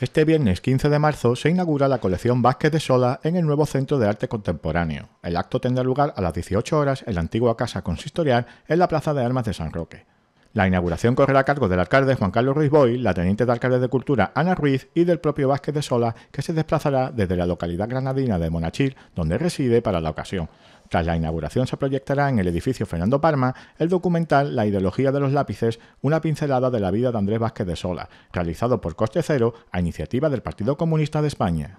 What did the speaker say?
Este viernes 15 de marzo se inaugura la colección Vázquez de Sola en el nuevo Centro de Arte Contemporáneo. El acto tendrá lugar a las 18 horas en la antigua Casa Consistorial en la Plaza de Armas de San Roque. La inauguración correrá a cargo del alcalde Juan Carlos Ruiz Boy, la teniente de alcalde de Cultura Ana Ruiz y del propio Vázquez de Sola, que se desplazará desde la localidad granadina de Monachil, donde reside para la ocasión. Tras la inauguración se proyectará en el edificio Fernando Parma el documental La ideología de los lápices, una pincelada de la vida de Andrés Vázquez de Sola, realizado por Coste Cero a iniciativa del Partido Comunista de España.